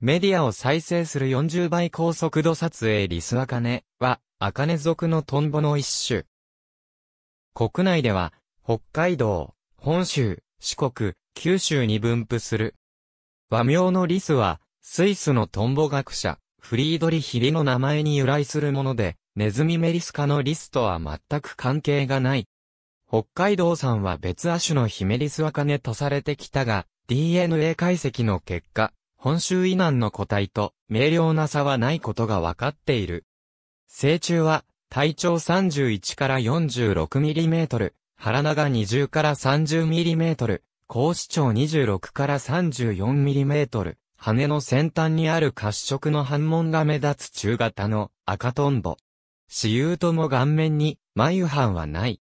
メディアを再生する40倍高速度撮影リスアカネは、アカネ族のトンボの一種。国内では、北海道、本州、四国、九州に分布する。和名のリスは、スイスのトンボ学者、フリードリヒリの名前に由来するもので、ネズミメリス科のリスとは全く関係がない。北海道産は別亜種のヒメリスアカネとされてきたが、DNA 解析の結果、本州以南の個体と明瞭な差はないことがわかっている。成虫は体長31から46ミリメートル、腹長20から30ミリメートル、甲子長26から34ミリメートル、羽の先端にある褐色の反紋が目立つ中型の赤トンボ。死友とも顔面に眉斑はない。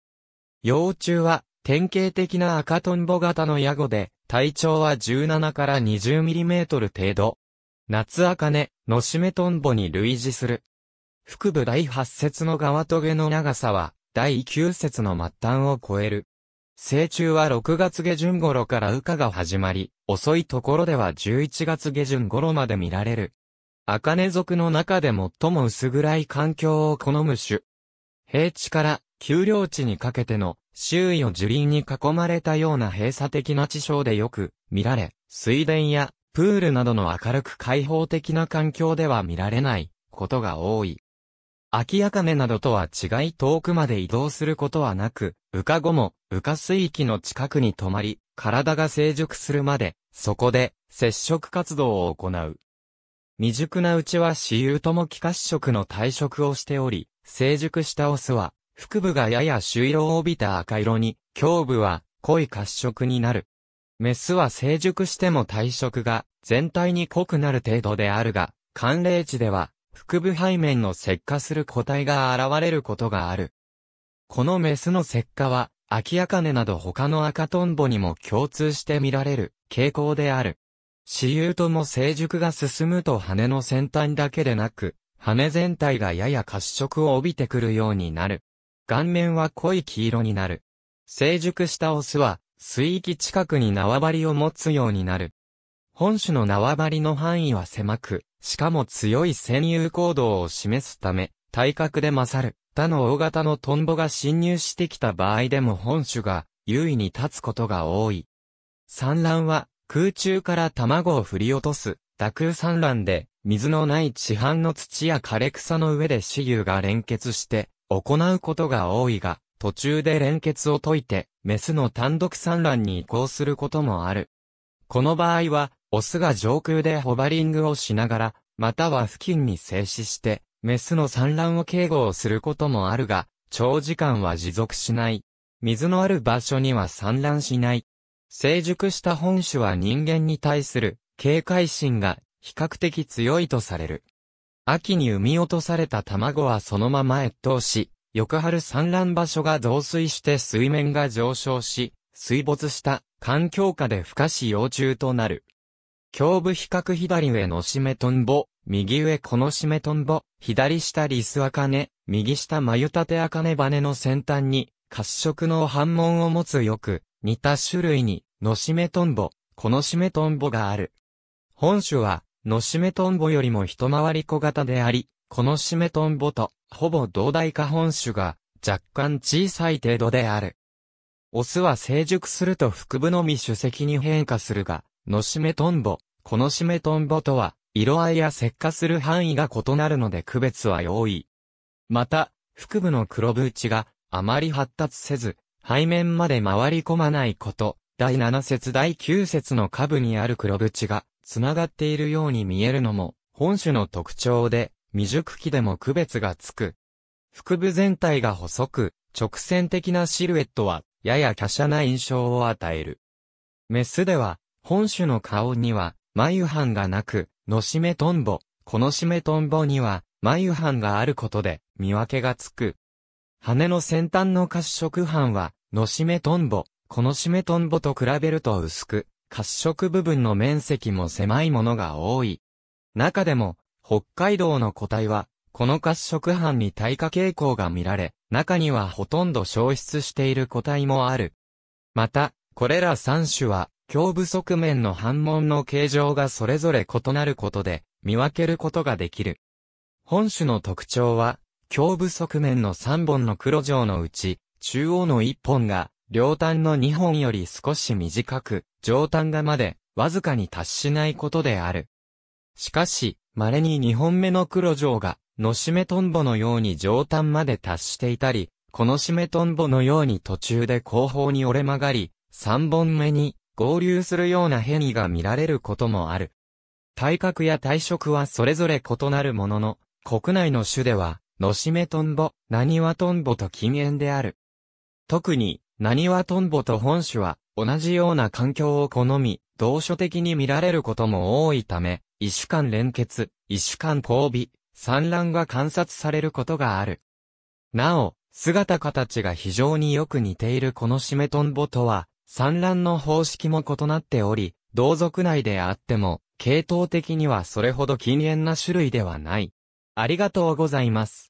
幼虫は典型的な赤トンボ型のヤゴで、体長は17から20ミリメートル程度。夏ネ、のしめとんぼに類似する。腹部第8節の側棘の長さは、第9節の末端を超える。成虫は6月下旬頃から羽化が始まり、遅いところでは11月下旬頃まで見られる。ネ族の中で最も薄暗い環境を好む種。平地から丘陵地にかけての周囲を樹林に囲まれたような閉鎖的な地層でよく見られ、水田やプールなどの明るく開放的な環境では見られないことが多い。秋茜などとは違い遠くまで移動することはなく、羽化後も羽化水域の近くに泊まり、体が成熟するまで、そこで接触活動を行う。未熟なうちは雌雄とも気化色の退色をしており、成熟したオスは腹部がやや朱色を帯びた赤色に、胸部は濃い褐色になる。メスは成熟しても体色が全体に濃くなる程度であるが、寒冷地では腹部背面の石化する個体が現れることがある。このメスの石化は、秋ネなど他の赤トンボにも共通して見られる傾向である。雌雄とも成熟が進むと羽の先端だけでなく、羽全体がやや褐色を帯びてくるようになる。顔面は濃い黄色になる。成熟したオスは、水域近くに縄張りを持つようになる。本種の縄張りの範囲は狭く、しかも強い占有行動を示すため、体格で勝る、他の大型のトンボが侵入してきた場合でも本種が優位に立つことが多い。産卵は空中から卵を振り落とす、打空産卵で、水のない地半の土や枯れ草の上で雌雄が連結して、行うことが多いが、途中で連結を解いて、メスの単独産卵に移行することもある。この場合は、オスが上空でホバリングをしながら、または付近に静止して、メスの産卵を警護をすることもあるが、長時間は持続しない。水のある場所には産卵しない。成熟した本種は人間に対する警戒心が比較的強いとされる。秋に産み落とされた卵はそのまま越冬し、翌春産卵場所が増水して水面が上昇し、水没した環境下で孵化し幼虫となる。胸部比較左上のしめとんぼ、右上このしめとんぼ、左下リスアカネ、右下マユタテアカネバネの先端に、褐色の反紋を持つよく、似た種類に、のしめとんぼ、このしめとんぼがある。本種は、のしめとんぼよりも一回り小型であり、このしめとんぼと、ほぼ同大化本種が、若干小さい程度である。オスは成熟すると腹部のみ主席に変化するが、のしめとんぼ、このしめとんぼとは、色合いや石化する範囲が異なるので区別は容易。また、腹部の黒ブーチがあまり発達せず、背面まで回り込まないこと、第7節第9節の下部にある黒ブチが繋がっているように見えるのも、本種の特徴で、未熟期でも区別がつく。腹部全体が細く、直線的なシルエットは、やや華奢な印象を与える。メスでは、本種の顔には、眉藩がなく、のしめとんぼ、このしめとんぼには、眉藩があることで、見分けがつく。羽の先端の褐色斑は、のしめとんぼ、このしめとんぼと比べると薄く、褐色部分の面積も狭いものが多い。中でも、北海道の個体は、この褐色斑に耐火傾向が見られ、中にはほとんど消失している個体もある。また、これら3種は、胸部側面の反紋の形状がそれぞれ異なることで、見分けることができる。本種の特徴は、胸部側面の3本の黒状のうち、中央の1本が、両端の2本より少し短く、上端がまで、わずかに達しないことである。しかし、稀に2本目の黒状が、のしめトンボのように上端まで達していたり、このしめトンボのように途中で後方に折れ曲がり、3本目に合流するような変異が見られることもある。体格や体色はそれぞれ異なるものの、国内の種では、のしめトンボ、なにわトンボと禁煙である。特に、何はトンボと本種は同じような環境を好み、同所的に見られることも多いため、異種間連結、異種間交尾、産卵が観察されることがある。なお、姿形が非常によく似ているこのシメトンボとは、産卵の方式も異なっており、同族内であっても、系統的にはそれほど禁煙な種類ではない。ありがとうございます。